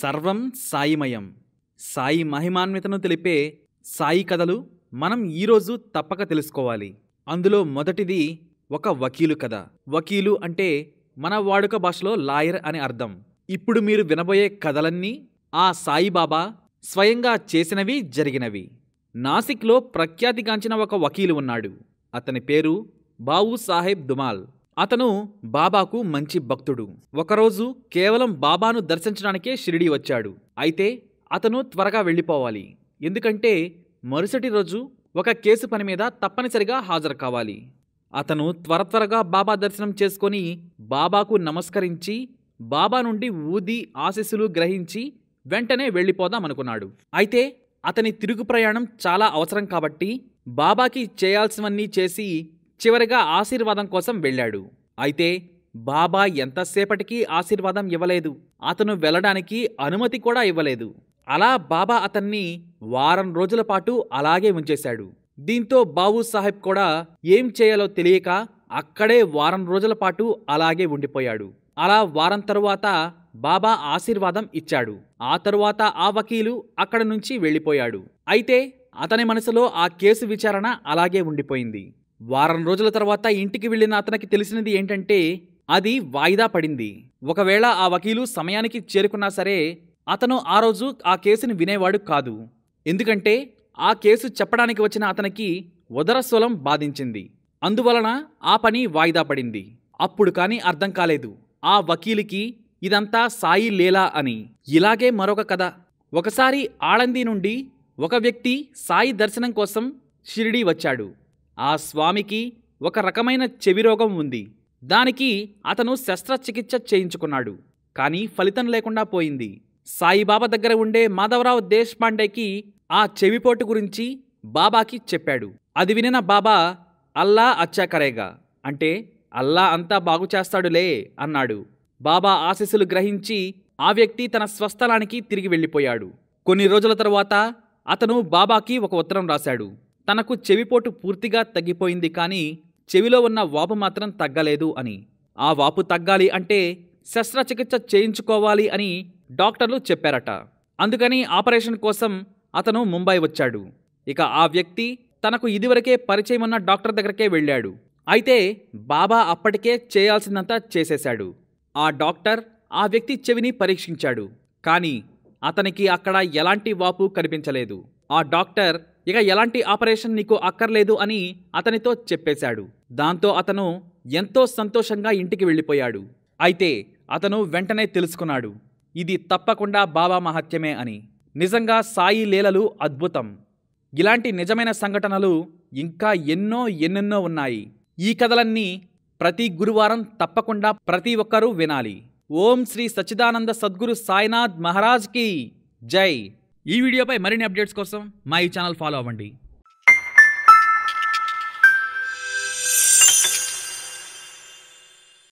సర్వం సాయిమయం సాయి మహిమాన్వితను తెలిపే సాయి కథలు మనం ఈరోజు తప్పక తెలుసుకోవాలి అందులో మొదటిది ఒక వకీలు కథ వకీలు అంటే మన వాడుక భాషలో లాయర్ అని అర్థం ఇప్పుడు మీరు వినబోయే కథలన్నీ ఆ సాయిబాబా స్వయంగా చేసినవి జరిగినవి నాసిక్లో ప్రఖ్యాతిగాంచిన ఒక వకీలు ఉన్నాడు అతని పేరు బావు సాహెబ్ దుమాల్ అతను బాబాకు మంచి భక్తుడు ఒకరోజు కేవలం బాబాను దర్శించడానికే షిరిడి వచ్చాడు అయితే అతను త్వరగా వెళ్ళిపోవాలి ఎందుకంటే మరుసటి రోజు ఒక కేసు పని మీద తప్పనిసరిగా హాజరు కావాలి అతను త్వర త్వరగా బాబా దర్శనం చేసుకొని బాబాకు నమస్కరించి బాబా నుండి ఊది ఆశీస్సులు గ్రహించి వెంటనే వెళ్ళిపోదామనుకున్నాడు అయితే అతని తిరుగు ప్రయాణం చాలా అవసరం కాబట్టి బాబాకి చేయాల్సినవన్నీ చేసి చివరిగా ఆశీర్వాదం కోసం వెళ్ళాడు అయితే బాబా ఎంతసేపటికి ఆశీర్వాదం ఇవ్వలేదు అతను వెళ్ళడానికి అనుమతి కూడా ఇవ్వలేదు అలా బాబా అతన్ని వారం రోజుల పాటు అలాగే ఉంచేశాడు దీంతో బాబు సాహెబ్ కూడా ఏం చేయాలో తెలియక అక్కడే వారం రోజుల పాటు అలాగే ఉండిపోయాడు అలా వారం తరువాత బాబా ఆశీర్వాదం ఇచ్చాడు ఆ తరువాత ఆ వకీలు అక్కడ నుంచి వెళ్ళిపోయాడు అయితే అతని మనసులో ఆ కేసు విచారణ అలాగే ఉండిపోయింది వారం రోజుల తర్వాత ఇంటికి వెళ్ళిన అతనికి తెలిసినది ఏంటంటే అది వాయిదా పడింది ఒకవేళ ఆ వకీలు సమయానికి చేరుకున్నా సరే అతను ఆ రోజు ఆ కేసుని వినేవాడు కాదు ఎందుకంటే ఆ కేసు చెప్పడానికి వచ్చిన అతనికి ఉదరస్వలం బాధించింది అందువలన ఆ పని వాయిదా పడింది అప్పుడు కానీ అర్థం కాలేదు ఆ వకీలికి ఇదంతా సాయి లేలా అని ఇలాగే మరొక కథ ఒకసారి ఆళంది నుండి ఒక వ్యక్తి సాయి దర్శనం కోసం షిరిడీ వచ్చాడు ఆ స్వామికి ఒక రకమైన చెవిరోగం ఉంది దానికి అతను శస్త్రచికిత్స చేయించుకున్నాడు కానీ ఫలితం లేకుండా పోయింది సాయిబాబా దగ్గర ఉండే మాధవరావు దేశ్పాండేకి ఆ చెవిపోటు గురించి బాబాకి చెప్పాడు అది వినిన బాబా అల్లా అచ్చాకరేగా అంటే అల్లా అంతా బాగు చేస్తాడులే అన్నాడు బాబా ఆశీస్సులు గ్రహించి ఆ వ్యక్తి తన స్వస్థలానికి తిరిగి వెళ్ళిపోయాడు కొన్ని రోజుల తరువాత అతను బాబాకి ఒక ఉత్తరం రాశాడు తనకు చెవిపోటు పూర్తిగా తగ్గిపోయింది కానీ చెవిలో ఉన్న వాపు మాత్రం తగ్గలేదు అని ఆ వాపు తగ్గాలి అంటే శస్త్రచికిత్స చేయించుకోవాలి అని డాక్టర్లు చెప్పారట అందుకని ఆపరేషన్ కోసం అతను ముంబై వచ్చాడు ఇక ఆ వ్యక్తి తనకు ఇదివరకే పరిచయం ఉన్న డాక్టర్ దగ్గరకే వెళ్ళాడు అయితే బాబా అప్పటికే చేయాల్సిందంతా చేసేశాడు ఆ డాక్టర్ ఆ వ్యక్తి చెవిని పరీక్షించాడు కానీ అతనికి అక్కడ ఎలాంటి వాపు కనిపించలేదు ఆ డాక్టర్ ఇక ఎలాంటి ఆపరేషన్ నీకు అక్కర్లేదు అని అతనితో చెప్పేశాడు దాంతో అతను ఎంతో సంతోషంగా ఇంటికి వెళ్ళిపోయాడు అయితే అతను వెంటనే తెలుసుకున్నాడు ఇది తప్పకుండా బాబా మహత్యమే అని నిజంగా సాయి లీలలు అద్భుతం ఇలాంటి నిజమైన సంఘటనలు ఇంకా ఎన్నో ఎన్నెన్నో ఉన్నాయి ఈ కథలన్నీ ప్రతి గురువారం తప్పకుండా ప్రతి ఒక్కరూ వినాలి ఓం శ్రీ సచ్చిదానంద సద్గురు సాయినాథ్ మహారాజ్కి జై ఈ వీడియోపై మరిన్ని అప్డేట్స్ కోసం మా ఈ ఛానల్ ఫాలో అవ్వండి